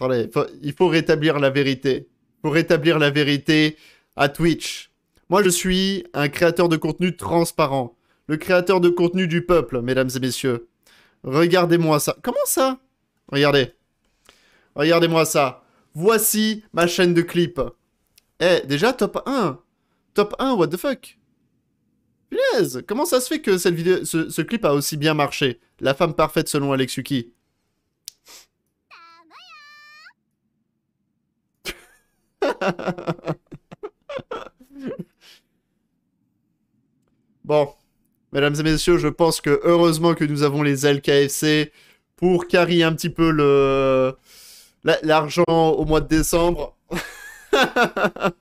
Attendez, il faut rétablir la vérité. Il faut rétablir la vérité à Twitch. Moi, je suis un créateur de contenu transparent. Le créateur de contenu du peuple, mesdames et messieurs. Regardez-moi ça. Comment ça Regardez. Regardez-moi ça. Voici ma chaîne de clips. Eh, déjà, top 1. Top 1, what the fuck Punaise Comment ça se fait que cette vidéo, ce, ce clip a aussi bien marché La femme parfaite selon Alex bon, mesdames et messieurs, je pense que heureusement que nous avons les LKFC pour carrer un petit peu le l'argent au mois de décembre.